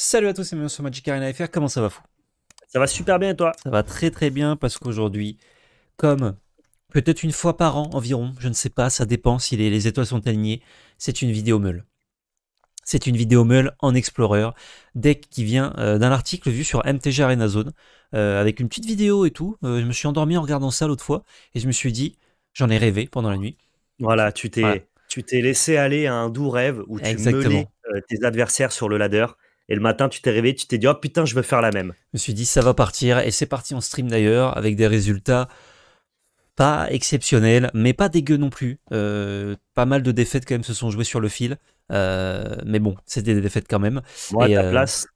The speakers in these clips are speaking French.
Salut à tous c'est bienvenue sur Magic Arena FR, comment ça va fou Ça va super bien toi Ça va très très bien parce qu'aujourd'hui, comme peut-être une fois par an environ, je ne sais pas, ça dépend si les, étoiles sont alignées, c'est une vidéo meule. C'est une vidéo meule en Explorer, deck qui vient euh, d'un article vu sur MTG Arena Zone, euh, avec une petite vidéo et tout. Euh, je me suis endormi en regardant ça l'autre fois et je me suis dit, j'en ai rêvé pendant la nuit. Voilà, tu t'es laissé aller à un doux rêve où tu Exactement. tes adversaires sur le ladder. Et le matin, tu t'es réveillé, tu t'es dit, oh putain, je veux faire la même. Je me suis dit, ça va partir. Et c'est parti en stream d'ailleurs, avec des résultats pas exceptionnels, mais pas dégueux non plus. Euh, pas mal de défaites quand même se sont jouées sur le fil. Euh, mais bon, c'était des défaites quand même. Moi, à ta euh, place,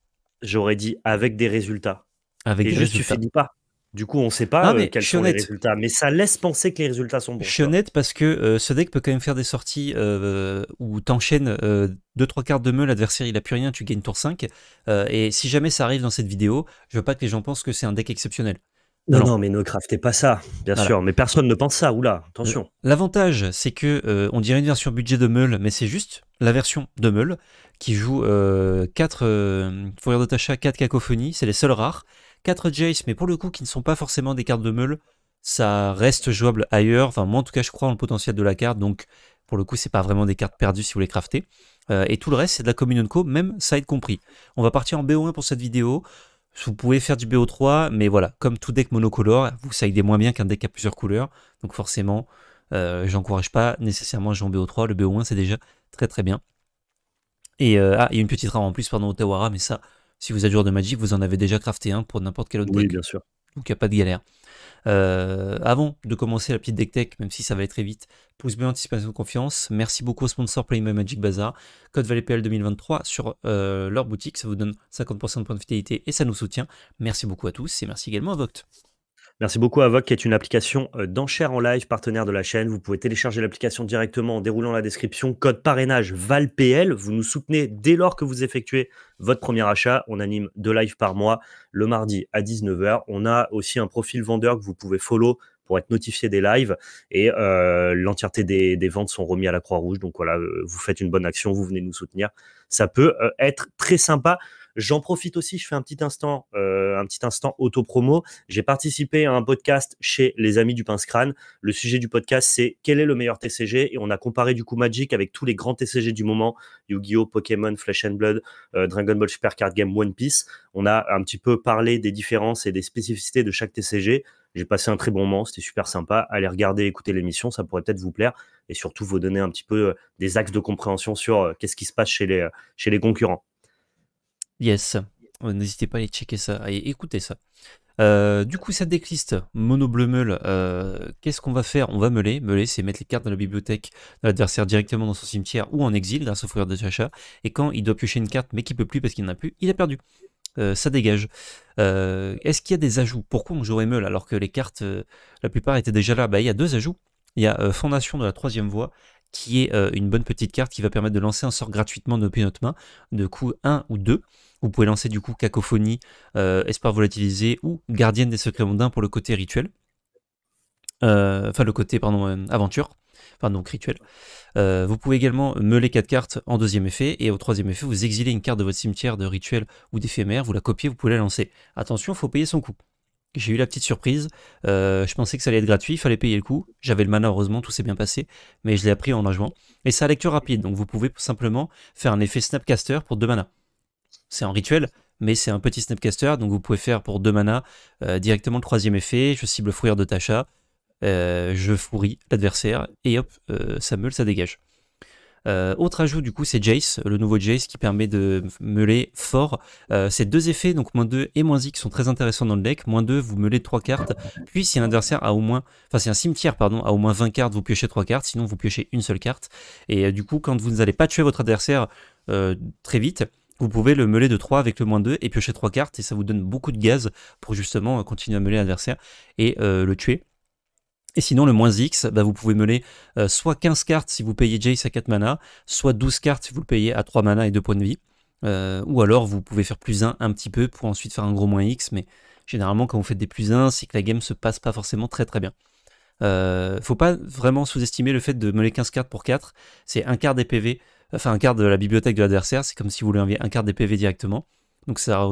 j'aurais dit avec des résultats. Avec des juste, pas. Du coup, on ne sait pas euh, quels sont les résultats, mais ça laisse penser que les résultats sont bons. Je suis honnête parce que ce euh, deck peut quand même faire des sorties euh, où enchaînes 2-3 euh, cartes de meule, l'adversaire il a plus rien, tu gagnes tour 5. et si jamais ça arrive dans cette vidéo, je veux pas que les gens pensent que c'est un deck exceptionnel. Non, non, mais ne craftez pas ça, bien sûr. Mais personne ne pense ça. Oula, attention. L'avantage, c'est que on dirait une version budget de meule, mais c'est juste la version de meule qui joue euh, 4 de 4 Cacophonies. C'est les seuls rares. 4 Jace, mais pour le coup, qui ne sont pas forcément des cartes de meule, ça reste jouable ailleurs. Enfin, moi, en tout cas, je crois en le potentiel de la carte, donc pour le coup, c'est pas vraiment des cartes perdues si vous les craftez. Euh, et tout le reste, c'est de la Communion Co, même side compris. On va partir en BO1 pour cette vidéo. Vous pouvez faire du BO3, mais voilà, comme tout deck monocolore, vous sidez moins bien qu'un deck à plusieurs couleurs. Donc forcément, je euh, j'encourage pas nécessairement à jouer en BO3. Le BO1, c'est déjà très très bien. Et euh, ah, il y a une petite rare en plus, pendant Otawara, mais ça, si vous êtes joueur de Magic, vous en avez déjà crafté un pour n'importe quel autre oui, bien sûr. Donc il n'y a pas de galère. Euh, avant de commencer la petite deck tech, même si ça va être très vite, pouce bleu, anticipation de confiance. Merci beaucoup aux sponsors Play My Magic Bazaar. Code ValetPL 2023 sur euh, leur boutique, ça vous donne 50% de points de fidélité et ça nous soutient. Merci beaucoup à tous et merci également à Voct. Merci beaucoup à qui est une application euh, d'enchères en live, partenaire de la chaîne. Vous pouvez télécharger l'application directement en déroulant la description code parrainage VALPL. Vous nous soutenez dès lors que vous effectuez votre premier achat. On anime deux lives par mois, le mardi à 19h. On a aussi un profil vendeur que vous pouvez follow pour être notifié des lives. Et euh, l'entièreté des, ventes sont remis à la Croix-Rouge. Donc voilà, euh, vous faites une bonne action, vous venez nous soutenir. Ça peut être très sympa. J'en profite aussi, je fais un petit instant, euh, un petit instant auto-promo. J'ai participé à un podcast chez les amis du Pince crane Le sujet du podcast, c'est quel est le meilleur TCG Et on a comparé du coup Magic avec tous les grands TCG du moment Yu-Gi-Oh, Pokémon, Flesh and Blood, euh, Dragon Ball Super Card Game, One Piece. On a un petit peu parlé des différences et des spécificités de chaque TCG. J'ai passé un très bon moment, c'était super sympa. Allez regarder, écouter l'émission, ça pourrait peut-être vous plaire et surtout vous donner un petit peu euh, des axes de compréhension sur qu'est-ce qui se passe chez les, chez les concurrents. Yes. N'hésitez pas à aller checker ça, et écouter ça. Euh, du coup, ça décliste, mono bleu meule, euh, qu'est-ce qu'on va faire On va meuler. Meuler, c'est mettre les cartes dans la bibliothèque de l'adversaire directement dans son cimetière ou en exil d'un au de Chacha. Et quand il doit piocher une carte mais qu'il peut plus parce qu'il n'en a plus, il a perdu. Euh, ça dégage. Est-ce qu'il y a des ajouts Pourquoi on jouerait meule alors que les cartes, la plupart étaient déjà là bah, Il y a deux ajouts. Il y a Fondation de la troisième voie qui est une bonne petite carte qui va permettre de lancer un sort gratuitement depuis notre main, de coup 1 ou 2. Vous pouvez lancer du coup Cacophonie, euh, Espoir volatilisé ou Gardienne des secrets mondains pour le côté rituel. Euh, enfin, le côté, pardon, euh, aventure. Enfin, donc rituel. vous pouvez également meuler 4 cartes en deuxième effet. Et au troisième effet, vous exilez une carte de votre cimetière de rituel ou d'éphémère. Vous la copiez, vous pouvez la lancer. Attention, il faut payer son coût. J'ai eu la petite surprise. je pensais que ça allait être gratuit, il fallait payer le coût. J'avais le mana, heureusement, tout s'est bien passé, mais je l'ai appris en jouant. Et c'est à lecture rapide, donc vous pouvez simplement faire un effet Snapcaster pour 2 manas c'est un rituel, mais c'est un petit Snapcaster, donc vous pouvez faire pour 2 mana euh, directement le troisième effet, je cible Fouir de Tasha, euh, je fourris l'adversaire, et hop, ça euh, meule, ça dégage. autre ajout du coup c'est Jace, le nouveau Jace qui permet de meuler fort. ces deux effets, donc moins 2 et moins X sont très intéressants dans le deck. Moins 2, vous meulez 3 cartes, puis si un adversaire a au moins, enfin si un cimetière pardon, a au moins 20 cartes, vous piochez 3 cartes, sinon vous piochez une seule carte. Et du coup quand vous n'allez pas tuer votre adversaire très vite, vous pouvez le meuler de 3 avec le moins 2 et piocher 3 cartes et ça vous donne beaucoup de gaz pour justement euh, continuer à meuler l'adversaire et euh, le tuer. Et sinon, le moins X, bah, vous pouvez meuler euh, soit 15 cartes si vous payez Jace à 4 mana, soit 12 cartes si vous le payez à 3 mana et 2 points de vie. ou alors, vous pouvez faire plus 1 un petit peu pour ensuite faire un gros moins X, mais généralement, quand vous faites des plus 1, c'est que la game se passe pas forcément très très bien. faut pas vraiment sous-estimer le fait de meuler 15 cartes pour 4. C'est un quart des PV enfin un quart de la bibliothèque de l'adversaire, c'est comme si vous lui enviez un quart des PV directement. Donc ça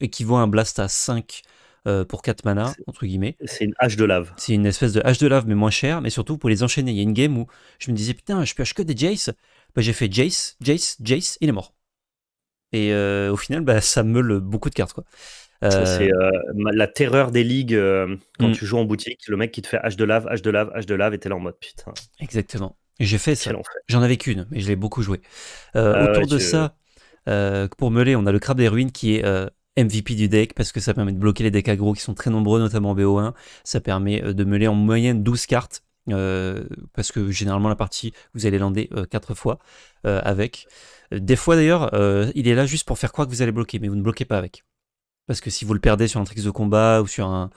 équivaut à un blast à 5 euh, pour 4 mana, entre guillemets. C'est une hache de lave. C'est une espèce de hache de lave, mais moins cher mais surtout pour les enchaîner. Il y a une game où je me disais, putain, je pioche que des Jace. Bah, j'ai fait Jace, Jace, Jace, il est mort. Et euh, au final, bah, ça meule beaucoup de cartes. Euh, c'est la terreur des ligues quand mm. tu joues en boutique. Le mec qui te fait hache de lave, hache de lave, hache de lave, et t'es là en mode putain. Exactement. J'ai fait ça. J'en avais qu'une, mais je l'ai beaucoup joué. Euh, ah autour de ça, euh, pour meuler, on a le crabe des Ruines qui est euh, MVP du deck parce que ça permet de bloquer les decks aggro qui sont très nombreux, notamment BO1. Ça permet de meuler en moyenne 12 cartes. parce que généralement la partie vous allez lander 4 fois avec. Des fois d'ailleurs, il est là juste pour faire croire que vous allez bloquer, mais vous ne bloquez pas avec. Parce que si vous le perdez sur un trick de combat ou sur un,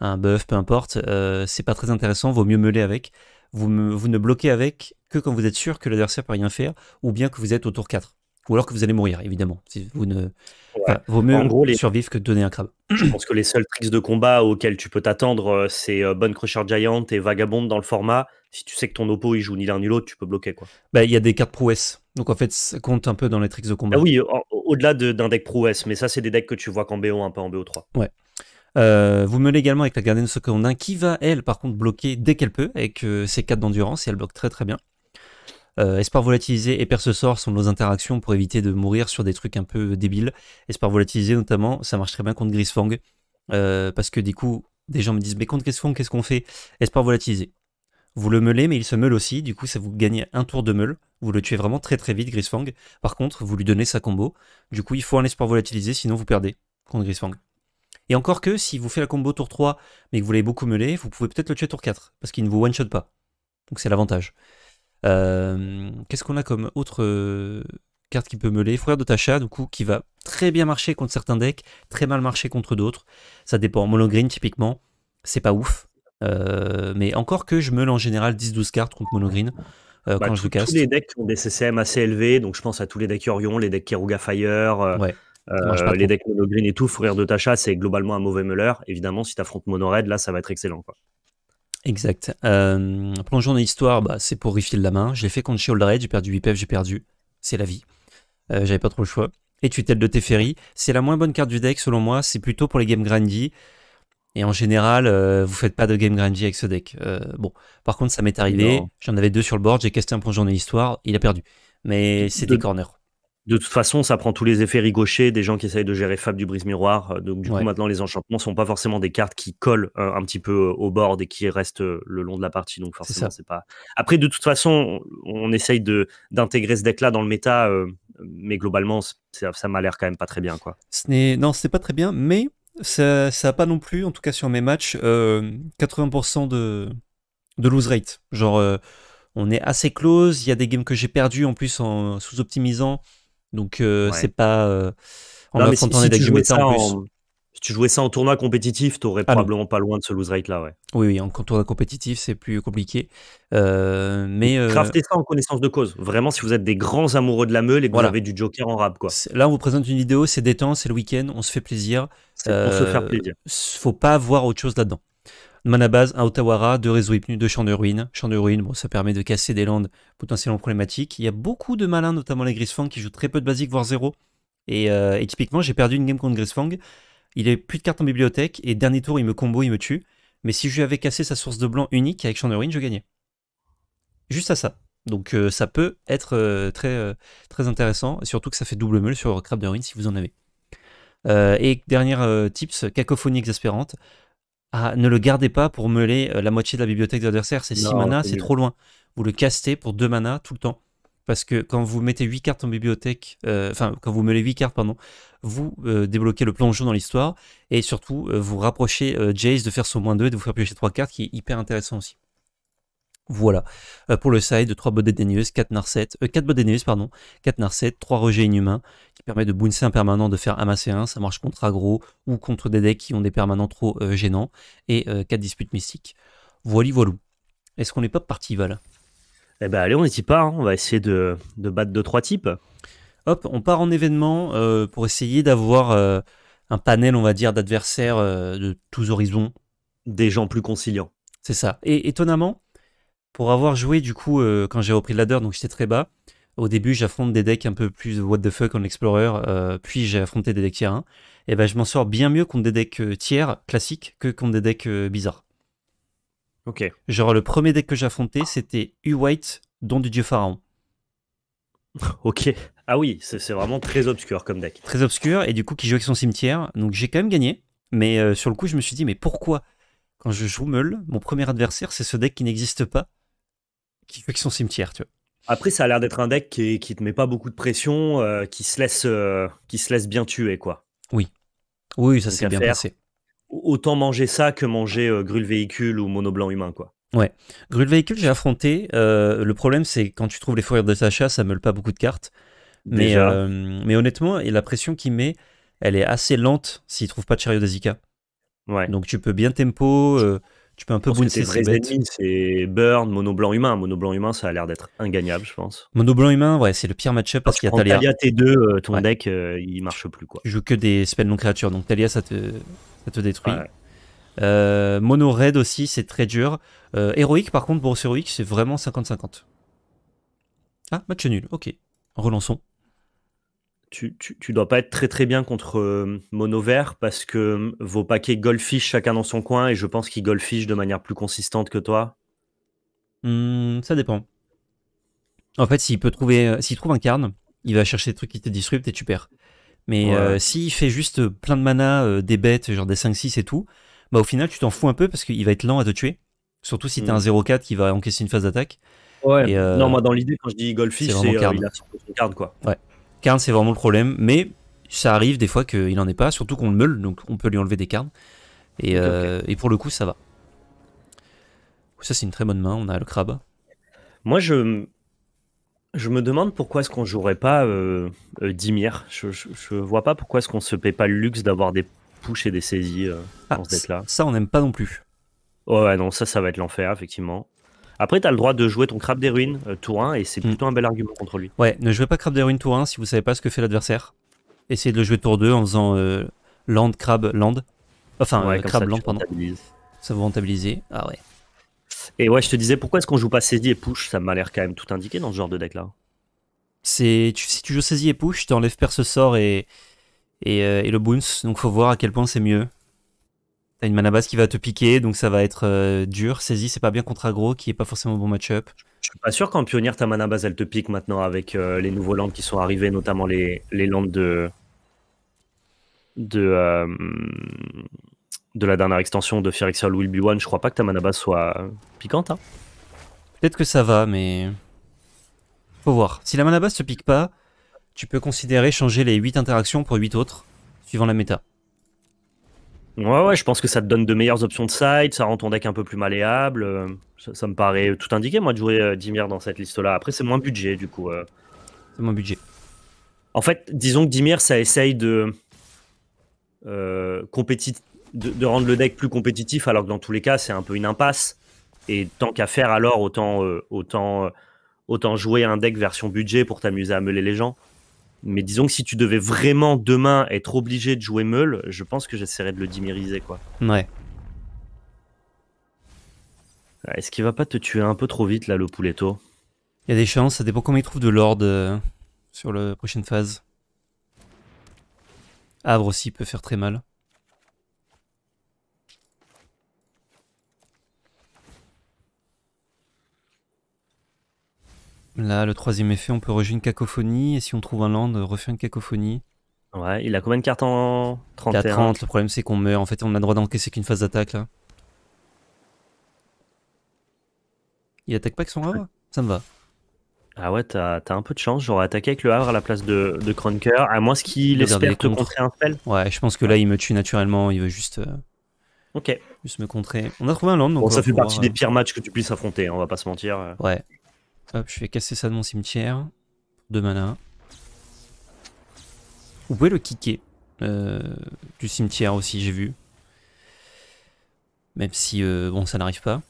un buff, peu importe, c'est pas très intéressant, vaut mieux meuler avec vous, ne bloquez avec que quand vous êtes sûr que l'adversaire peut rien faire, ou bien que vous êtes au tour 4. Ou alors que vous allez mourir, évidemment. Si vous ne... vaut mieux en gros, survivre que de donner un crabe. Je pense que les seuls tricks de combat auxquels tu peux t'attendre, euh, c'est euh, Bonne Crusher Giant et Vagabonde dans le format. Si tu sais que ton oppo il joue ni l'un ni l'autre, tu peux bloquer. quoi. Bah, il y a des cartes prouesses. Donc en fait, ça compte un peu dans les tricks de combat. Ah oui, au-delà d'un deck prouesse. Mais ça, c'est des decks que tu vois qu'en BO1, peu en BO3. Ouais. Euh, vous meulez également avec la gardienne seconde qui va, elle, par contre, bloquer dès qu'elle peut avec euh, ses 4 d'endurance et elle bloque très très bien. Euh, espoir volatilisé et perce sort sont nos interactions pour éviter de mourir sur des trucs un peu débiles. Espoir volatilisé notamment, ça marche très bien contre Grisfang. parce que du coup, des gens me disent, mais contre Grisfang, qu'est-ce qu'on fait Espoir volatilisé. Vous le meulez, mais il se meule aussi, du coup ça vous gagne un tour de meule. Vous le tuez vraiment très très vite, Grisfang. Par contre, vous lui donnez sa combo. Du coup, il faut un espoir volatilisé, sinon vous perdez contre Grisfang. Et encore que, si vous faites la combo tour 3, mais que vous l'avez beaucoup meulé, vous pouvez peut-être le tuer tour 4, parce qu'il ne vous one-shot pas. Donc c'est l'avantage. Euh, qu'est-ce qu'on a comme autre euh, carte qui peut meuler Frère de tacha du coup, qui va très bien marcher contre certains decks, très mal marcher contre d'autres. Ça dépend. Monogreen, typiquement, c'est pas ouf. Euh, mais encore que je meule en général 10-12 cartes contre Monogreen. Bah, quand je le casse. Tous les decks ont des CCM assez élevés, donc je pense à tous les decks Orion, les decks Keruga Fire. ouais. Euh, les decks mono green et tout, fourrir de tacha, c'est globalement un mauvais meuleur. Évidemment, si tu affrontes mono red, là, ça va être excellent. Exact. Euh, plongeon plongeons de l'histoire, bah, c'est pour refill la main. J'ai fait contre Shield Red, j'ai perdu 8 j'ai perdu. C'est la vie. Euh, j'avais pas trop le choix. Et tutelle de Teferi, c'est la moins bonne carte du deck selon moi, c'est plutôt pour les game grindy. Et en général, vous faites pas de game grindy avec ce deck. bon, par contre, ça m'est arrivé, j'en avais deux sur le board, j'ai casté un plongeon de l'histoire, il a perdu. Mais c'est des corners. De toute façon, ça prend tous les effets rigochés des gens qui essayent de gérer Fab du brise-miroir. Euh, donc, du coup, maintenant, les enchantements sont pas forcément des cartes qui collent euh, un petit peu euh, au board et qui restent le long de la partie. Donc, forcément, c'est pas. Après, de toute façon, on, essaye d'intégrer ce deck-là dans le méta, mais globalement, ça, m'a l'air quand même pas très bien. Quoi. Ce non, c'est pas très bien, mais ça n'a pas non plus, en tout cas sur mes matchs, 80% de, de lose rate. Genre, on est assez close. Il y a des games que j'ai perdu en plus en sous-optimisant. Donc euh, c'est pas euh, en si, tu si tu jouais ça en tournoi compétitif, T'aurais ah probablement pas loin de ce lose rate là, ouais. Oui, oui, en tournoi compétitif, c'est plus compliqué. Euh, mais craftez ça en connaissance de cause. Vraiment, si vous êtes des grands amoureux de la meule et que vous avez du joker en rap quoi. Là, on vous présente une vidéo, c'est temps, c'est le week-end, on se fait plaisir. Pour se faire plaisir. Faut pas avoir autre chose là-dedans. Manabase, un Otawara, deux réseaux hypnus, deux champs de ruines. Champs de ruines, bon, ça permet de casser des landes potentiellement problématiques. Il y a beaucoup de malins, notamment les Grisfang, qui jouent très peu de basique, voire zéro. Et, euh, typiquement, j'ai perdu une game contre Grisfang. Il n'a plus de cartes en bibliothèque, et dernier tour, il me combo, il me tue. Mais si je lui avais cassé sa source de blanc unique avec champs de ruines, je gagnais. Juste à ça. Donc euh, ça peut être euh, très, très intéressant, surtout que ça fait double meule sur Crab de Ruines si vous en avez. et dernier tips, cacophonie exaspérante. Ah, ne le gardez pas pour meuler euh, la moitié de la bibliothèque de C'est 6 mana, c'est trop loin. Vous le castez pour 2 mana tout le temps. Parce que quand vous mettez 8 cartes en bibliothèque, euh, enfin, quand vous meulez 8 cartes, pardon, vous euh, débloquez le plongeon dans l'histoire. Et surtout, vous rapprochez Jace de faire son moins 2 et de vous faire piocher 3 cartes, qui est hyper intéressant aussi. Voilà. Euh, pour le side, 3 trois dédaigneuses, 4 narsets, 4 pardon, 4 narset, 3 rejets inhumains, qui permet de bouncer un permanent, de faire amasser un, ça marche contre aggro ou contre des decks qui ont des permanents trop euh, gênants, et 4 euh, disputes mystiques. Voili voilou. Est-ce qu'on n'est pas parti, Val Eh ben allez, on n'hésite pas, hein. on va essayer de, de battre 2-3 types. Hop, on part en événement pour essayer d'avoir un panel, on va dire, d'adversaires de tous horizons. Des gens plus conciliants. C'est ça. Et étonnamment, pour avoir joué du coup euh, quand j'ai repris le ladder, donc j'étais très bas. Au début, j'affronte des decks un peu plus what the fuck en explorer, euh, puis j'ai affronté des decks tiers 1. Et ben je m'en sors bien mieux contre des decks euh, tiers classiques que contre des decks bizarres. Ok. Genre le premier deck que j'ai affronté, c'était U-White, don du dieu pharaon. ok. Ah oui, c'est vraiment très obscur comme deck. Très obscur, et du coup qui joue avec son cimetière. Donc j'ai quand même gagné, mais sur le coup je me suis dit mais pourquoi quand je joue Meul, mon premier adversaire c'est ce deck qui n'existe pas qui fait son cimetière, tu vois. Après, ça a l'air d'être un deck qui, qui te met pas beaucoup de pression, euh, qui, se laisse, euh, qui se laisse bien tuer, quoi. Oui. Oui, ça s'est bien passé. Autant manger ça que manger euh, grul véhicule ou mono blanc humain, quoi. Ouais. Grul véhicule, j'ai affronté. Euh, le problème, c'est quand tu trouves les fourrures de Sacha, ça meule pas beaucoup de cartes. Mais, mais honnêtement, et la pression qu'il met, elle est assez lente s'il trouve pas de chariot d'Azika. Ouais. Donc tu peux bien tempo. Tu peux un peu bouncer ses C'est Burn, Mono Blanc Humain. Mono Blanc Humain, ça a l'air d'être ingagnable, je pense. Mono Blanc Humain, ouais, c'est le pire match-up parce qu'il y a Talia. Talia T2, euh, ton deck, euh, il marche plus. Quoi. Tu joues que des spells non créatures, donc Talia, ça te, te détruit. Euh, mono Raid aussi, c'est très dur. héroïque, par contre, pour héroïque, c'est vraiment 50-50. Ah, match nul, ok. Relançons tu, dois pas être très très bien contre euh, mono-vert parce que euh, vos paquets Golfish chacun dans son coin et je pense qu'ils goldfish de manière plus consistante que toi. Hmm, ça dépend. En fait, s'il peut trouver, euh, s'il trouve un carne, il va chercher des trucs qui te disruptent et tu perds. Mais si s'il fait juste plein de mana, des bêtes, genre des 5-6 et tout, bah au final tu t'en fous un peu parce qu'il va être lent à te tuer. Surtout si t'es hmm. un 0-4 qui va encaisser une phase d'attaque. Ouais. non, moi dans l'idée quand je dis Golfish, c'est il a son card quoi. Ouais. Carne, c'est vraiment le problème. Mais ça arrive des fois qu'il n'en est pas, surtout qu'on le meule, donc on peut lui enlever des carnes. Euh, et, pour le coup, ça va. Ça, c'est une très bonne main. On a le crabe. Moi, je, je me demande pourquoi est-ce qu'on jouerait pas euh, euh Dimir. Je, ne vois pas pourquoi est-ce qu'on se paie pas le luxe d'avoir des pushs et des saisies euh, ah, là Ça, on n'aime pas non plus. ouais, non, ça, ça va être l'enfer, effectivement. Après, tu as le droit de jouer ton crabe des ruines euh, tour 1 et c'est hmm. plutôt un bel argument contre lui. Ouais, ne jouez pas crabe des ruines tour 1 si vous savez pas ce que fait l'adversaire. Essayez de le jouer tour 2 en faisant euh, land, crabe, land. Enfin, ouais, euh, crabe, land, pardon. Ça vous rentabilisez. Ah ouais. Et ouais, je te disais, pourquoi est-ce qu'on joue pas saisie et push Ça m'a l'air quand même tout indiqué dans ce genre de deck là. C'est si tu joues saisie et push, t'enlèves perce sort et et le boons. Donc faut voir à quel point c'est mieux. T'as une mana base qui va te piquer, donc ça va être euh, dur. saisi, c'est pas bien contre aggro, qui est pas forcément bon match-up. Je suis pas sûr qu'en pionnière, ta mana base elle te pique maintenant avec euh, les nouveaux lands qui sont arrivés, notamment les, les de. de. Euh, de la dernière extension de Phyrexial Will Be One. Je crois pas que ta mana base soit piquante. Hein. Peut-être que ça va, mais. Faut voir. Si la mana base te pique pas, tu peux considérer changer les 8 interactions pour 8 autres, suivant la méta. Ouais, ouais, je pense que ça te donne de meilleures options de side, ça rend ton deck un peu plus malléable. Euh, ça, me paraît tout indiqué, moi, de jouer euh, Dimir dans cette liste-là. Après, c'est moins budget, du coup. Euh. C'est moins budget. En fait, disons que Dimir, ça essaye de, de, rendre le deck plus compétitif, alors que dans tous les cas, c'est un peu une impasse. Et tant qu'à faire, alors, autant, autant, autant jouer un deck version budget pour t'amuser à meuler les gens. Mais disons que si tu devais vraiment demain être obligé de jouer meule, je pense que j'essaierais de le dimériser, quoi. Ouais. Ah, est-ce qu'il va pas te tuer un peu trop vite, là, le pouletto Il y a des chances, ça dépend comment il trouve de l'ordre euh, sur la prochaine phase. Havre aussi peut faire très mal. Là, le troisième effet, on peut rejouer une cacophonie. Et si on trouve un land, refaire une cacophonie. Ouais, il a combien de cartes en 31 il a 30, le problème c'est qu'on meurt. En fait, on a le droit d'encaisser qu'une phase d'attaque là. Il attaque pas avec son havre Ça me va. Ah ouais, t'as un peu de chance. J'aurais attaqué avec le havre à la place de, de Kronker, à moins qu'il espère te contrer un spell. Ouais, je pense que là, il me tue naturellement. Il veut juste. Ok. Euh, juste me contrer. On a trouvé un land. Donc bon, ça fait partie des euh, pires matchs que tu puisses affronter, hein, on va pas se mentir. Ouais. Hop, je vais casser ça de mon cimetière. De mana. Vous pouvez le kicker euh, du cimetière aussi, j'ai vu. Même si, euh, bon, ça n'arrive pas.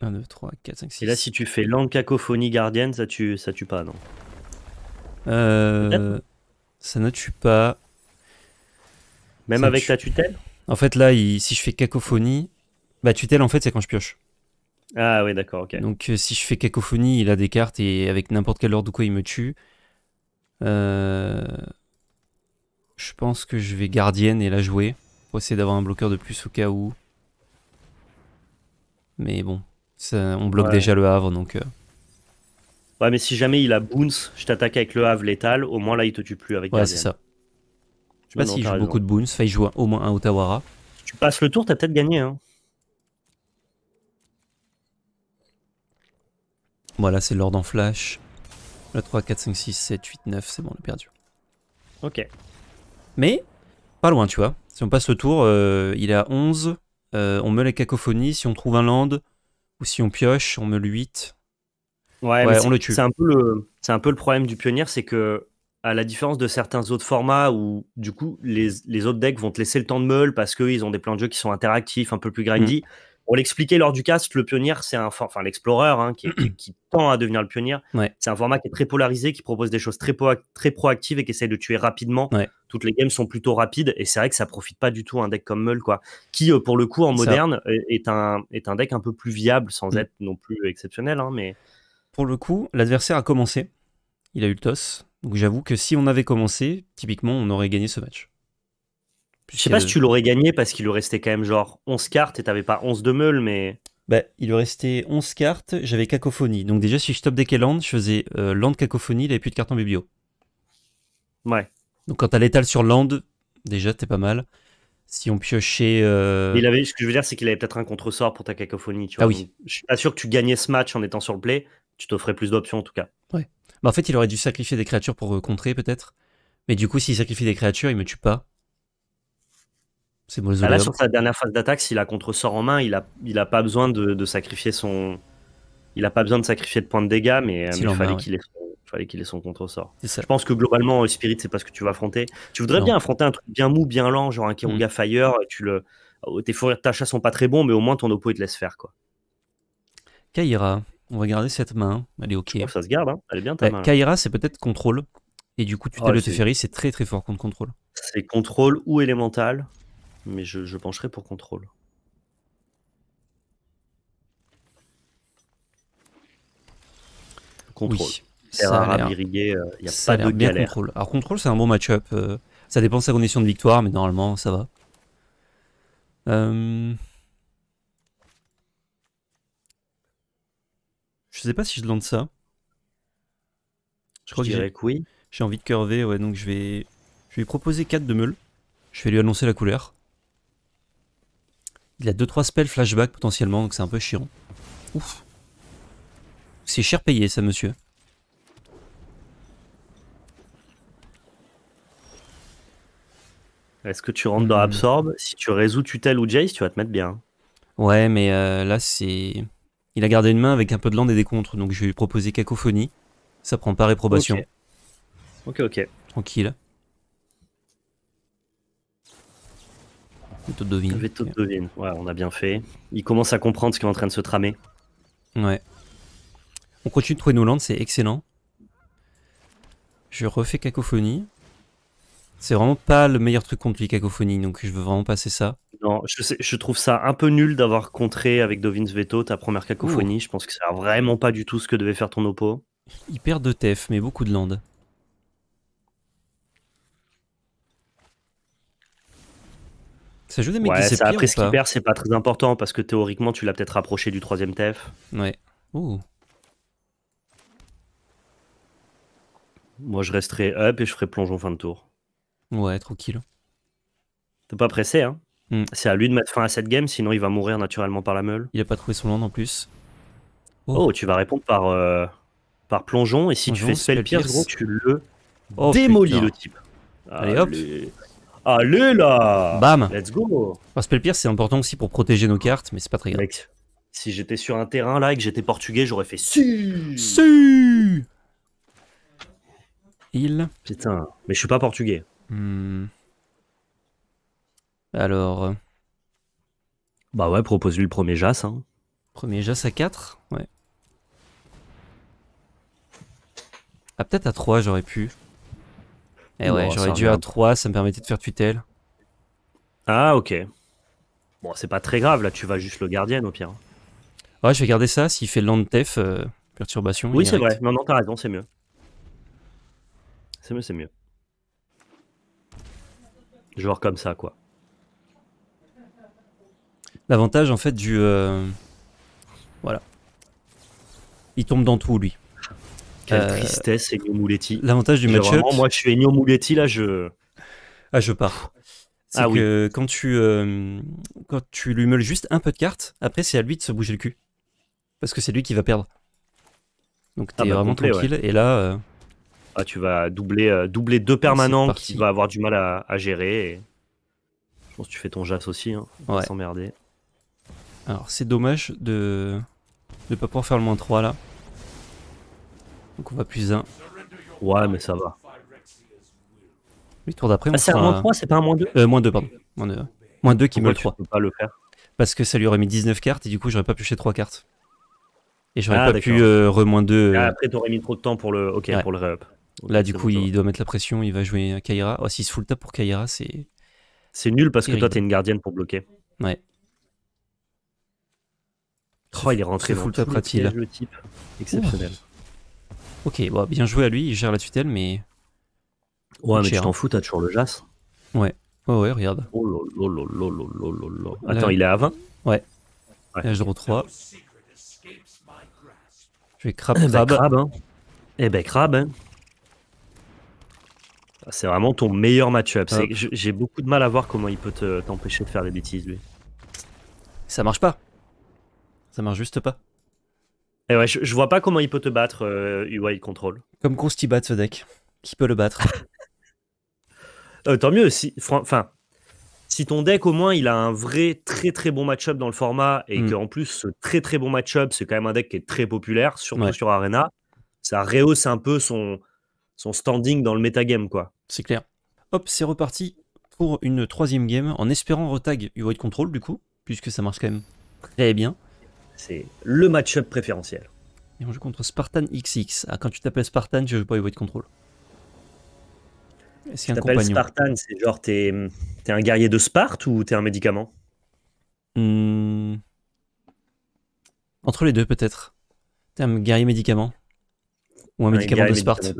1, 2, 3, 4, 5, 6. Et là, si tu fais langue cacophonie gardienne, ça tue, ça tue pas, non euh, Ça ne tue pas. Même avec la tutelle En fait, là, si je fais cacophonie, bah tutelle, en fait, c'est quand je pioche. Ah oui, d'accord, ok. Donc euh, si je fais cacophonie, il a des cartes et avec n'importe quelle ordre ou quoi, il me tue. Euh, je pense que je vais gardienne et la jouer. Pour essayer d'avoir un bloqueur de plus au cas où. Mais bon, ça, on bloque déjà le Havre, donc... Euh. Ouais, mais si jamais il a boons, je t'attaque avec le Havre létal, au moins là, il te tue plus avec Ouais, c'est ça. Je sais pas s'il joue beaucoup de boons, il joue au moins un Otawara. Si tu passes le tour, t'as peut-être gagné, hein. Voilà, c'est l'ordre en flash. Le 3, 4, 5, 6, 7, 8, 9, c'est bon, on perdu. Ok. Mais, pas loin, tu vois. Si on passe le tour, euh, il est à 11. on meule les cacophonies, Si on trouve un land, ou si on pioche, on meule 8. Ouais, on le tue. C'est un, peu le, problème du pionnier, c'est que, à la différence de certains autres formats où, du coup, les, autres decks vont te laisser le temps de meule parce qu'ils ont des plans de jeu qui sont interactifs, un peu plus grindy. Mm. On l'expliquait lors du cast, le pionnier, c'est un, enfin l'explorer, hein, qui, tend à devenir le pionnier. C'est un format qui est très polarisé, qui propose des choses très, proactives et qui essaye de tuer rapidement. Toutes les games sont plutôt rapides et c'est vrai que ça profite pas du tout à un deck comme Mull, quoi. Qui, euh, pour le coup, en moderne, est un, est un deck un peu plus viable, sans mm. être non plus exceptionnel, hein, mais. Pour le coup, l'adversaire a commencé. Il a eu le toss. Donc j'avoue que si on avait commencé, typiquement, on aurait gagné ce match. Je sais pas si tu l'aurais gagné parce qu'il lui restait quand même genre 11 cartes et t'avais pas 11 de meule, mais. Bah, il lui restait 11 cartes, j'avais cacophonie. Donc, déjà, si je top deckais land, je faisais euh, land cacophonie, il avait plus de cartes en biblio. Ouais. Donc, quand t'as l'étale sur land, déjà, t'es pas mal. Si on piochait. Euh, il avait, ce que je veux dire, c'est qu'il avait peut-être un contre-sort pour ta cacophonie. Tu ah vois, ah oui. je suis pas sûr que tu gagnais ce match en étant sur le play. Tu t'offrais plus d'options en tout cas. Ouais. Bah, en fait, il aurait dû sacrifier des créatures pour euh, contrer, peut-être. Mais du coup, s'il sacrifie des créatures, il me tue pas là, sur sa dernière phase d'attaque, s'il a contre-sort en main, il a, il a pas besoin de, sacrifier son. Il a pas besoin de sacrifier de points de dégâts, mais, il fallait qu'il ait son fallait qu'il ait son contre-sort. Je pense que globalement, Spirit, c'est pas ce que tu vas affronter. Tu voudrais bien affronter un truc bien mou, bien lent, genre un Kirunga mm. Fire. Tu le... Tes fourrures de ta sont pas très bons, mais au moins ton oppo, te laisse faire. quoi. Kaira, on va garder cette main. Elle est ok. ça se garde, hein. elle est bien ta main. Kaira, c'est peut-être contrôle. Et du coup, tu oh, t'es le Teferi, c'est très très fort contre contrôle. C'est contrôle ou élémental mais je, pencherai pour contrôle. Contrôle. à il n'y a pas de galère. Alors contrôle, c'est un bon match-up. Euh, ça dépend de sa condition de victoire, mais normalement, ça va. Euh... Je sais pas si je lance ça. Je crois que, oui. J'ai envie de curver, donc je vais, je vais proposer 4 de meule. Je vais lui annoncer la couleur. Il a 2-3 spells flashback potentiellement, donc c'est un peu chiant. Ouf. C'est cher payé ça, monsieur. Est-ce que tu rentres dans euh. Absorb Si tu résous Tutelle ou Jace, tu vas te mettre bien. Ouais, mais euh, là, c'est. Il a gardé une main avec un peu de land et des contres, donc je vais lui proposer Cacophonie. Ça prend pas réprobation. Ok, ok. Tranquille. Veto devine. Veto ouais, on a bien fait. Il commence à comprendre ce qui est en train de se tramer. Ouais. On continue de trouver nos landes, c'est excellent. Je refais cacophonie. C'est vraiment pas le meilleur truc contre lui, cacophonie, donc je veux vraiment passer ça. Non, je, trouve ça un peu nul d'avoir contré avec Dovin's Veto ta première cacophonie. Je pense que ça c'est vraiment pas du tout ce que devait faire ton oppo. Il perd de Tef mais beaucoup de landes. Ça joue des Après, ce qu'il perd, c'est pas très important parce que théoriquement, tu l'as peut-être rapproché du troisième TF. Ouais. Moi, je resterai up et je ferai plongeon fin de tour. Ouais, tranquille. T'es pas pressé, hein hmm. C'est à lui de mettre fin à cette game, sinon il va mourir naturellement par la meule. Il a pas trouvé son land en plus. Oh, oh. tu vas répondre par, euh, par plongeon et si tu fais spell pierce, gros, tu le oh, démolis le type. Allez hop Allez là Bam Let's go Parce que le pire, c'est important aussi pour protéger nos cartes, mais c'est pas très grave. si j'étais sur un terrain là et que j'étais portugais, j'aurais fait si Si Il. Putain, mais je suis pas portugais. Hmm. Alors. Euh. Bah ouais, propose-lui le premier jas. Hein. Premier jas à 4 Ouais. Ah, peut-être à 3, j'aurais pu j'aurais dû à 3, ça me permettait de faire tutelle Ah, ok. Bon, c'est pas très grave, là, tu vas juste le gardien au pire. Ouais, je vais garder ça s'il fait land tef, euh, perturbation. Oui, c'est vrai. Non, non, t'as raison, c'est mieux. C'est mieux, c'est mieux. Genre comme ça, quoi. L'avantage, en fait, du. Euh, voilà. Il tombe dans tout, lui. Quelle euh, tristesse, Ennio L'avantage du match Moi, je suis Ennio Mouletti, là, je. Ah, je pars. Ah c'est que quand, tu, euh, quand tu lui meules juste un peu de cartes, après, c'est à lui de se bouger le cul. Parce que c'est lui qui va perdre. Donc, ah t'es bah, vraiment tranquille. Et là. Euh, ah, tu vas doubler, doubler deux permanents qui va avoir du mal à, gérer. Et... Je pense que tu fais ton jas aussi. Hein. On va s'emmerder. Alors, c'est dommage de ne pas pouvoir faire le moins 3 là. Donc on va plus 1. Ouais, mais ça va. Oui, tour d'après. Ah, c'est un moins 3, c'est pas un moins 2 euh, Moins 2, pardon. Moins 2, qui me le 3. peux pas le faire Parce que ça lui aurait mis 19 cartes et du coup, j'aurais pas pu pioché 3 cartes. Et j'aurais ah, pas pu euh, re 2. Ah, euh. après, t'aurais mis trop de temps pour le, Ok, le re-up. Là, du coup, il doit mettre la pression, il va jouer Kaira. Oh, S'il se full tap pour Kaira, c'est. C'est nul parce que toi, t'es une gardienne pour bloquer. Ouais. Oh, il est rentré full tap le type. Exceptionnel. Ok, bon, bah, bien joué à lui, il gère la tutelle, mais. Ouais, mais je tu t'en fous, t'as toujours le jas. Ouais, ouais, ouais, regarde. Oh Attends, Là, il est à 20 Ouais. ouais. je 3. Je vais crab, crab. Eh ben, crab, hein. Eh ben, crab, hein. C'est vraiment ton meilleur match-up. J'ai beaucoup de mal à voir comment il peut t'empêcher de faire des bêtises, lui. Ça marche pas. Ça marche juste pas. Eh je, vois pas comment il peut te battre, euh, UI Control. Comme con, bat ce deck. Qui peut le battre euh, Tant mieux, si, enfin, si ton deck au moins il a un vrai très très bon match-up dans le format et mm. que, en plus ce très très bon match-up, c'est quand même un deck qui est très populaire, surtout sur Arena, ça rehausse un peu son, son standing dans le metagame. quoi. C'est clair. Hop, c'est reparti pour une troisième game en espérant retag UI Control du coup, puisque ça marche quand même très bien. C'est le match-up préférentiel. Et on joue contre Spartan XX. Ah, quand tu t'appelles Spartan, je veux pas Void Control. contrôle. Si tu t'appelles Spartan, c'est genre t'es, un guerrier de Sparte ou t'es un médicament hmm. Entre les deux peut-être. T'es un guerrier médicament ou un, médicament de Sparte.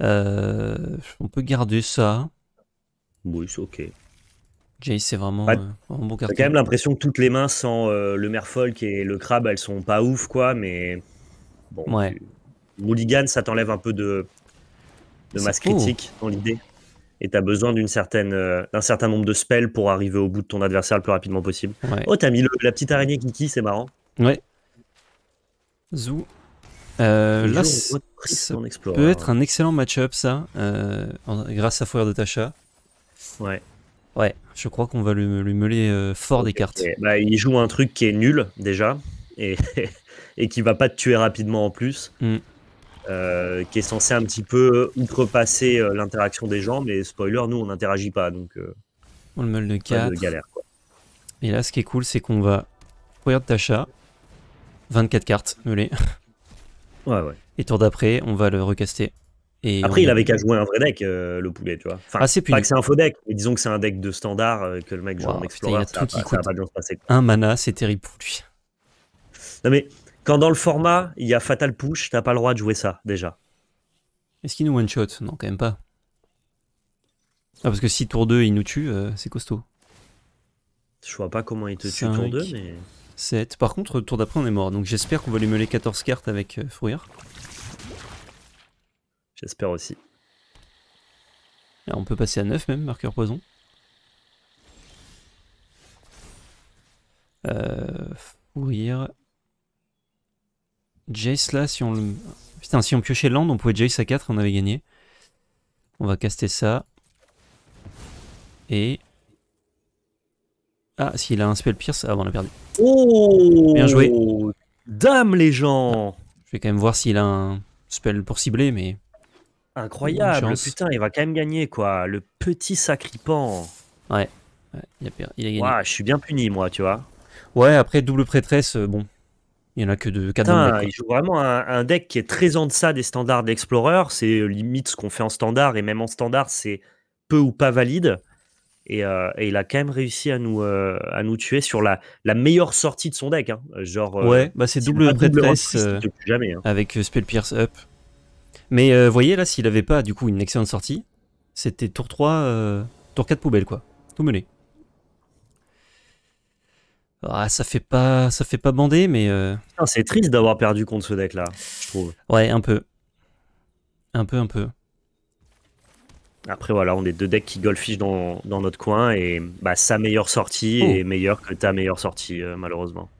Euh, on peut garder ça. Oui, c'est ok. Jay, c'est vraiment euh, un bon carton. J'ai quand même l'impression que toutes les mains sans euh, le merfolk et le crabe, elles sont pas ouf, quoi, mais. Bon. Ouais. Mulligan, ça t'enlève un peu de, de masse critique dans l'idée. Et t'as besoin d'une certaine, euh, d'un certain nombre de spells pour arriver au bout de ton adversaire le plus rapidement possible. Ouais. Oh, t'as mis la petite araignée Kiki, c'est marrant. Ouais. Zou. là, ça peut être un excellent match-up, ça, grâce à Foyer de Tacha. Ouais. Ouais, je crois qu'on va lui, lui euh, fort des cartes. Bah, il joue un truc qui est nul déjà et, qui va pas te tuer rapidement en plus. Mm. Euh, qui est censé un petit peu outrepasser euh, l'interaction des gens, mais spoiler, nous on n'interagit pas donc. on le meule de galère, quoi. Et là, ce qui est cool, c'est qu'on va Regarde de tacha 24 cartes meulées. Ouais, ouais. Et tour d'après, on va le recaster. Après, il avait qu'à jouer un vrai deck, euh, le poulet, tu vois. Enfin, ah, pas que c'est un faux deck, mais disons que c'est un deck de standard euh, que le mec joue en explorer. y a tout qui un mana, c'est terrible pour lui. Non mais quand dans le format il y a Fatal Push, t'as pas le droit de jouer ça déjà. Est-ce qu'il nous one shot Non, quand même pas. Ah, parce que si tour 2 il nous tue, euh, c'est costaud. Je vois pas comment il te tue tour 2, mais. Par contre, tour d'après on est mort, donc j'espère qu'on va lui meuler 14 cartes avec Fourrière. J'espère aussi. on peut passer à 9 même, marqueur poison. Euh, Jace là, si on le... Putain, si on piochait Land, on pouvait Jace à 4, on avait gagné. On va caster ça. Et... Ah, s'il a un spell pierce, ah bon, on a perdu. Oh Bien joué. Dame les gens Je vais quand même voir s'il a un spell pour cibler, mais... Incroyable, putain, il va quand même gagner, quoi. Le petit sacripant. Ouais, ouais il, a, gagné. je suis bien puni, moi, tu vois. Ouais, après, double prêtresse, euh, bon, il n'y en a que de 4 Il joue vraiment un, deck qui est très en deçà des standards d'Explorer. C'est euh, limite ce qu'on fait en standard, et même en standard, c'est peu ou pas valide. Et, euh, il a quand même réussi à nous, à nous tuer sur la, la meilleure sortie de son deck. Hein. Genre, ouais, bah c'est double prêtresse. Jamais. Hein. Avec Spell Pierce Up. Mais euh, vous voyez là, s'il n'avait pas du coup une excellente sortie, c'était tour 3, euh, tour 4 poubelle quoi. Tout mené. Ah, ça fait pas, ça fait pas bander, mais. Euh, c'est triste d'avoir perdu contre ce deck là, je trouve. Ouais, un peu. Un peu, un peu. Après, voilà, on est deux decks qui golfichent dans, notre coin et bah, sa meilleure sortie oh. est meilleure que ta meilleure sortie, malheureusement.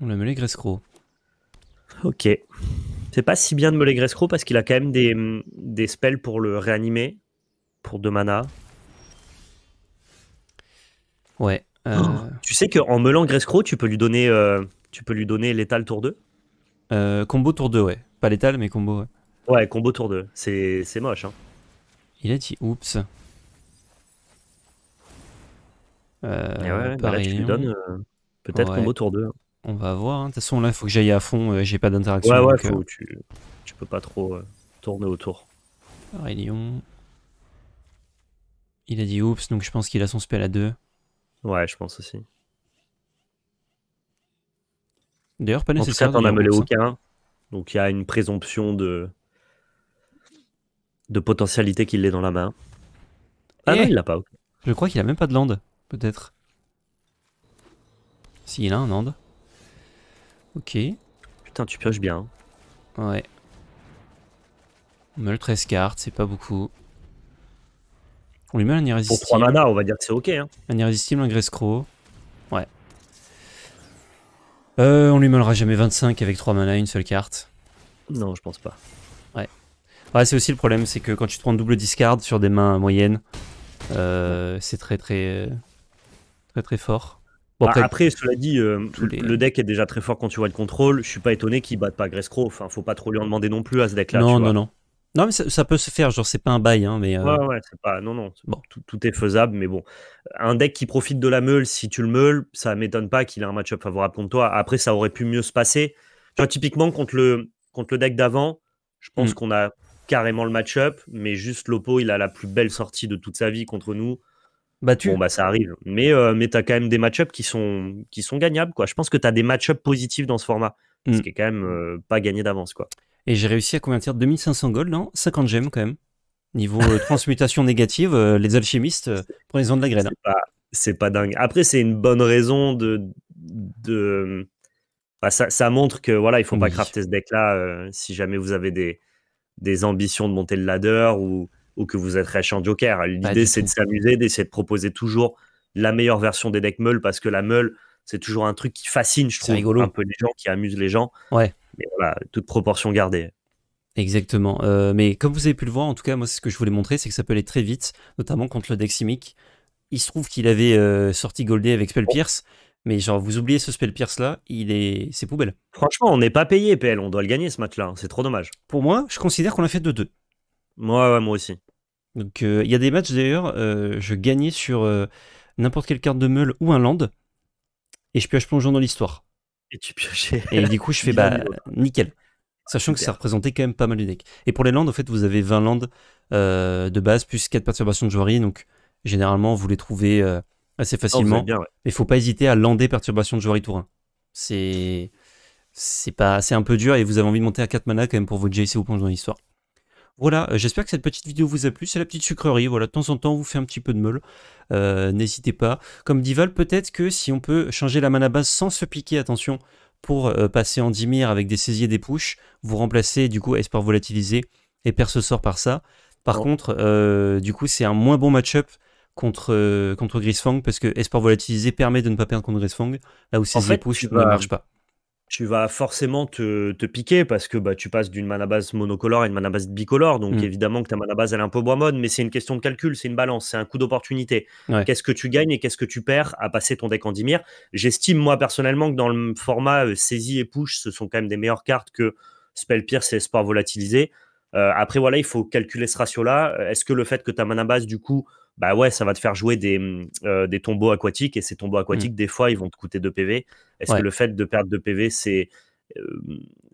On l'a mené Grescro. Ok. C'est pas si bien de meuler Rescrow parce qu'il a quand même des, mm, spells pour le réanimer, pour 2 mana. Ouais. Euh, oh. tu sais qu'en meulant Grescrow, tu peux lui donner euh, tu peux lui donner l'étal tour 2 euh, Combo tour 2, ouais. Pas l'étal, mais combo, ouais. Ouais, combo tour 2. C'est moche. Hein. Il a dit oups. ouais, pareil, bah là, tu lui donnes peut-être combo tour 2. On va voir. Hein. De toute façon, là, il faut que j'aille à fond. Euh, j'ai pas d'interaction. Ouais, ouais, euh, tu, peux pas trop euh, tourner autour. Il a dit oups, donc je pense qu'il a son spell à 2. Ouais, je pense aussi. D'ailleurs, pas nécessaire. En tout cas, t'en aucun. Donc il y a une présomption de, de potentialité qu'il l'ait dans la main. Ah eh non, il l'a pas. Je crois qu'il a même pas de land, peut-être. S'il a un land. Ok. Putain, tu pioches bien. Ouais. On met 13 cartes, c'est pas beaucoup. On lui met un irrésistible. Pour 3 mana, on va dire que c'est ok. Hein. Un irrésistible, un grec Ouais. Euh, on lui mêlera jamais 25 avec 3 mana, une seule carte. Non, je pense pas. Ouais. Ouais, c'est aussi le problème, c'est que quand tu te prends double discard sur des mains moyennes, euh, c'est très très euh, très très fort. Bah, après, cela dit, euh, le deck est déjà très fort quand tu vois le contrôle. Je suis pas étonné qu'il batte pas Il Enfin, faut pas trop lui en demander non plus à ce deck-là. Non, non, non. Non, mais ça, peut se faire. Genre, c'est pas un bail, hein, mais. Euh, non, non. Tout, est faisable, mais bon. Un deck qui profite de la meule, si tu le meules, ça m'étonne pas qu'il ait un match-up favorable contre toi. Après, ça aurait pu mieux se passer. typiquement, contre le, contre le deck d'avant, je pense hmm. qu'on a carrément le match-up, mais juste Lopo, il a la plus belle sortie de toute sa vie contre nous tu Bon, bah, ça arrive. Mais, euh, mais tu as quand même des match-ups qui sont, qui sont gagnables. Quoi. Je pense que tu as des match-ups positifs dans ce format, ce mm. qui est quand même euh, pas gagné d'avance. quoi. Et j'ai réussi à convertir 2500 gold, non 50 gemmes quand même. Niveau euh, transmutation négative, les alchimistes, prenez-en de la graine. Hein. C'est pas, dingue. Après, c'est une bonne raison de. de... Bah, ça, montre que voilà, il faut pas crafter ce deck-là si jamais vous avez des, des ambitions de monter le ladder ou ou que vous êtes riche en joker. L'idée, c'est de s'amuser, d'essayer de proposer toujours la meilleure version des decks meules parce que la meule, c'est toujours un truc qui fascine, je trouve, un peu les gens, qui amuse les gens. Ouais. Mais voilà, toute proportion gardée. Exactement. Euh, mais comme vous avez pu le voir, en tout cas, moi, ce que je voulais montrer, c'est que ça peut aller très vite, notamment contre le deck Simic. Il se trouve qu'il avait euh, sorti Goldé avec Spell Pierce, mais genre, vous oubliez ce Spell Pierce là, il est, c'est poubelle. Franchement, on n'est pas payé PL, on doit le gagner ce match-là. Hein. C'est trop dommage. Pour moi, je considère qu'on l'a fait 2-2. Moi, ouais, moi aussi. Donc euh, il y a des matchs d'ailleurs, euh, je gagnais sur euh, n'importe quelle carte de meule ou un land, et je pioche plongeant dans l'histoire. Et tu piochais. Et du coup, je fais bah nickel. Sachant que ça représentait quand même pas mal de deck. Et pour les lands, en fait, vous avez 20 lands de base, plus 4 perturbations de jouerie, Donc, généralement, vous les trouvez assez oh, facilement. Mais il ne faut pas hésiter à lander perturbations de jouerie tour 1. C'est. C'est pas... un peu dur et vous avez envie de monter à 4 mana quand même pour votre JC ou plonge dans l'histoire. Voilà, euh, j'espère que cette petite vidéo vous a plu. C'est la petite sucrerie. Voilà, de temps en temps, on vous fait un petit peu de meule. Euh, n'hésitez pas. Comme Dival, peut-être que si on peut changer la mana base sans se piquer, attention, pour euh, passer en Dimir avec des saisies et des pushes, vous remplacez du coup Espoir volatilisé et Perce sort par ça. Par oh. contre, du coup, c'est un moins bon match-up contre, contre Grisfang parce que Espoir volatilisé permet de ne pas perdre contre Grisfang, là où saisies et ne marchent pas tu vas forcément te, piquer parce que bah, tu passes d'une mana base monocolore à une mana base bicolore. Donc mm. évidemment que ta mana base, elle est un peu bois mode, mais c'est une question de calcul, c'est une balance, c'est un coup d'opportunité. Qu'est-ce que tu gagnes et qu'est-ce que tu perds à passer ton deck en Dimir J'estime moi personnellement que dans le format euh, saisie et push, ce sont quand même des meilleures cartes que Spell Pierce et Espoir Volatilisé. Euh, après voilà, il faut calculer ce ratio-là. Euh, est-ce que le fait que ta mana base du coup bah ouais, ça va te faire jouer des, mm, euh, des tombeaux aquatiques et ces tombeaux aquatiques, mmh. des fois, ils vont te coûter 2 PV. Est-ce que le fait de perdre 2 PV, c'est. Euh,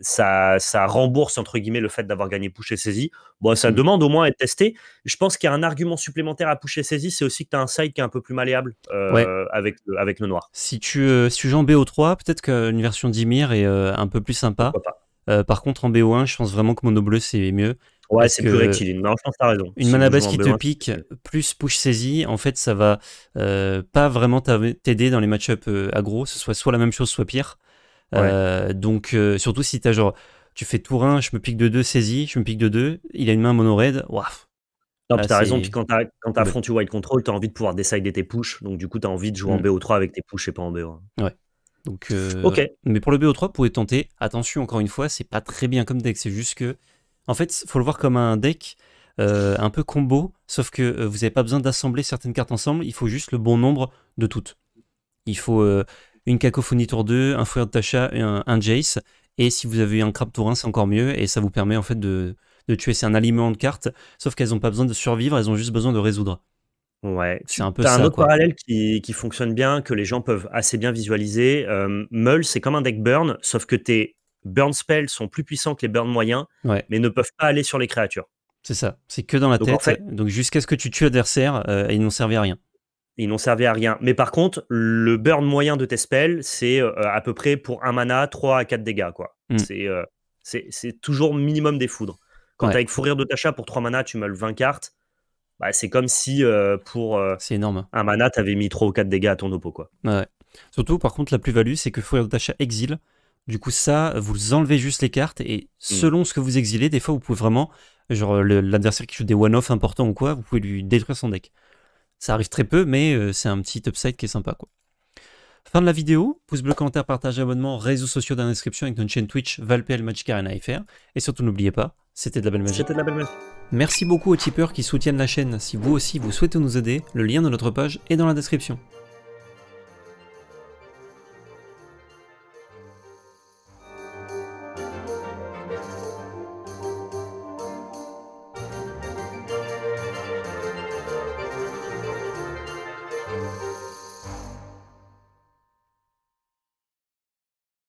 ça, rembourse entre guillemets le fait d'avoir gagné push et saisie. Bon, ça mmh. demande au moins à être testé. Je pense qu'il y a un argument supplémentaire à push et saisie, c'est aussi que tu as un side qui est un peu plus malléable euh, avec, avec le noir. Si tu, si tu joues en BO3, peut-être qu'une version d'Imir est un peu plus sympa. par contre, en BO1, je pense vraiment que mono bleu c'est mieux. Ouais, c'est plus rectiligne. Mais enfin, t'as raison. Une main mana base qui te pique, plus push saisie, en fait, ça va euh, pas vraiment t'aider dans les match agro euh, aggro. Ce soit soit la même chose, soit pire. Euh, donc, surtout si t'as genre, tu fais tour 1, je me pique de 2, saisie, je me pique de 2, il a une main mono raid, waouh. Non, ah, t'as raison, puis quand t'affrontes tu Wild Control, t'as envie de pouvoir décider tes pushes, donc du coup t'as envie de jouer en mm. BO3 avec tes pushes et pas en BO1. Ouais. Donc, ok. Mais pour le BO3, vous pouvez tenter, attention encore une fois, c'est pas très bien comme deck, c'est juste que en fait, il faut le voir comme un deck euh, un peu combo, sauf que euh, vous n'avez pas besoin d'assembler certaines cartes ensemble, il faut juste le bon nombre de toutes. Il faut euh, une cacophonie tour 2, un fouet de Tasha, un, un, Jace, et si vous avez un crabe tour 1, c'est encore mieux, et ça vous permet en fait de, tuer. C'est un aliment de cartes, sauf qu'elles n'ont pas besoin de survivre, elles ont juste besoin de résoudre. Ouais, c'est un peu as ça, un autre parallèle qui, fonctionne bien, que les gens peuvent assez bien visualiser. Mull, c'est comme un deck burn, sauf que tu es burn spells sont plus puissants que les burn moyens, mais ne peuvent pas aller sur les créatures. C'est ça, c'est que dans la tête. Euh, donc jusqu'à ce que tu tues l'adversaire, euh, ils n'ont servi à rien. Ils n'ont servi à rien. Mais par contre, le burn moyen de tes spells, c'est euh, à peu près pour un mana, 3 à 4 dégâts. quoi. Hmm. C'est, c'est, toujours minimum des foudres. Quand avec Fourir de Tacha pour 3 mana, tu meules 20 cartes, bah, c'est comme si pour hein. un mana, tu avais mis 3 ou 4 dégâts à ton oppo. Quoi. Ouais. Surtout, par contre, la plus-value, c'est que Fourir de Tacha exile du coup, ça, vous enlevez juste les cartes et mm. selon ce que vous exilez, des fois, vous pouvez vraiment, genre l'adversaire qui joue des one-off importants ou quoi, vous pouvez lui détruire son deck. Ça arrive très peu, mais euh, c'est un petit upside qui est sympa, quoi. Fin de la vidéo, pouce bleu, commentaire, partage, abonnement, réseaux sociaux dans la description avec notre chaîne Twitch, ValPL, Magic Arena FR. Et surtout, n'oubliez pas, c'était de la belle magie. C'était de la belle magie. Merci beaucoup aux tipeurs qui soutiennent la chaîne. Si vous aussi vous souhaitez nous aider, le lien de notre page est dans la description.